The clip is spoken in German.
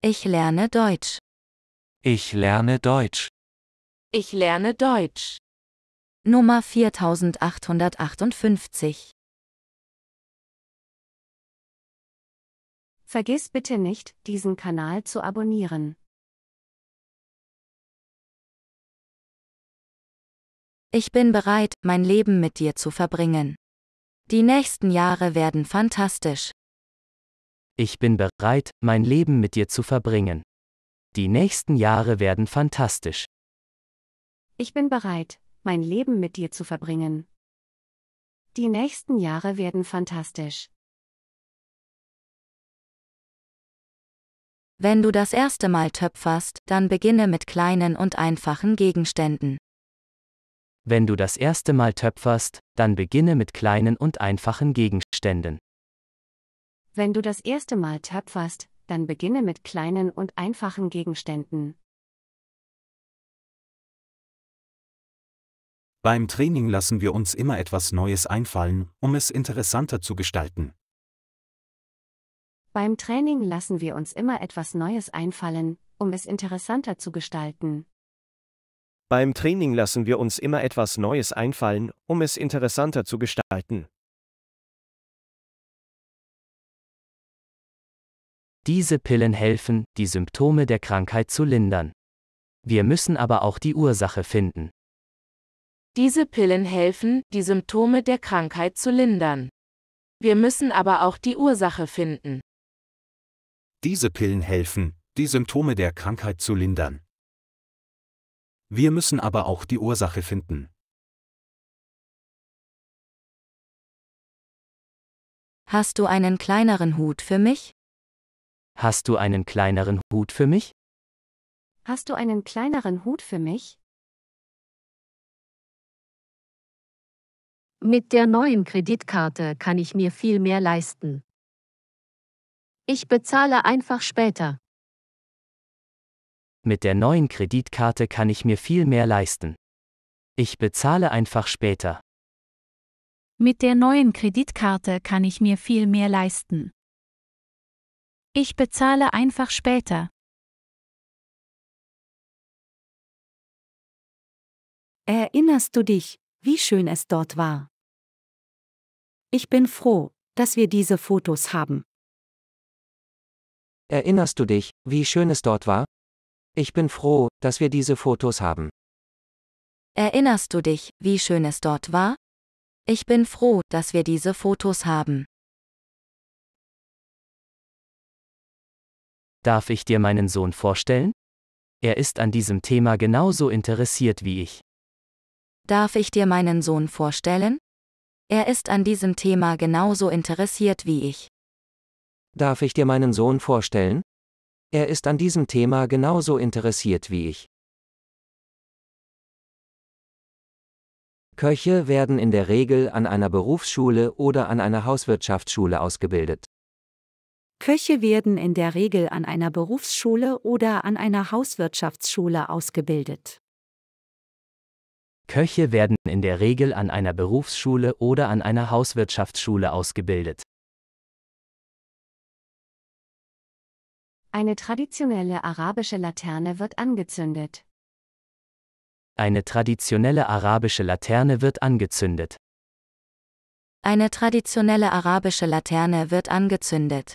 Ich lerne Deutsch. Ich lerne Deutsch. Ich lerne Deutsch. Nummer 4858. Vergiss bitte nicht, diesen Kanal zu abonnieren. Ich bin bereit, mein Leben mit dir zu verbringen. Die nächsten Jahre werden fantastisch. Ich bin bereit, mein Leben mit dir zu verbringen. Die nächsten Jahre werden fantastisch. Ich bin bereit, mein Leben mit dir zu verbringen. Die nächsten Jahre werden fantastisch. Wenn du das erste Mal töpferst, dann beginne mit kleinen und einfachen Gegenständen. Wenn du das erste Mal töpferst, dann beginne mit kleinen und einfachen Gegenständen. Wenn du das erste Mal töpferst, dann beginne mit kleinen und einfachen Gegenständen. Beim Training lassen wir uns immer etwas Neues einfallen, um es interessanter zu gestalten. Beim Training lassen wir uns immer etwas Neues einfallen, um es interessanter zu gestalten. Beim Training lassen wir uns immer etwas Neues einfallen, um es interessanter zu gestalten. Diese Pillen helfen, die Symptome der Krankheit zu lindern. Wir müssen aber auch die Ursache finden. Diese Pillen helfen, die Symptome der Krankheit zu lindern. Wir müssen aber auch die Ursache finden. Diese Pillen helfen, die Symptome der Krankheit zu lindern. Wir müssen aber auch die Ursache finden. Hast du einen kleineren Hut für mich? Hast du einen kleineren Hut für mich? Hast du einen kleineren Hut für mich? Mit der neuen Kreditkarte kann ich mir viel mehr leisten. Ich bezahle einfach später. Mit der neuen Kreditkarte kann ich mir viel mehr leisten. Ich bezahle einfach später. Mit der neuen Kreditkarte kann ich mir viel mehr leisten. Ich bezahle einfach später. Erinnerst du dich, wie schön es dort war? Ich bin froh, dass wir diese Fotos haben. Erinnerst du dich, wie schön es dort war? Ich bin froh, dass wir diese Fotos haben. Erinnerst du dich, wie schön es dort war? Ich bin froh, dass wir diese Fotos haben. Darf ich dir meinen Sohn vorstellen? Er ist an diesem Thema genauso interessiert wie ich. Darf ich dir meinen Sohn vorstellen? Er ist an diesem Thema genauso interessiert wie ich. Darf ich dir meinen Sohn vorstellen? Er ist an diesem Thema genauso interessiert wie ich. Köche werden in der Regel an einer Berufsschule oder an einer Hauswirtschaftsschule ausgebildet. Köche werden in der Regel an einer Berufsschule oder an einer Hauswirtschaftsschule ausgebildet. Köche werden in der Regel an einer Berufsschule oder an einer Hauswirtschaftsschule ausgebildet. Eine traditionelle arabische Laterne wird angezündet. Eine traditionelle arabische Laterne wird angezündet. Eine traditionelle arabische Laterne wird angezündet.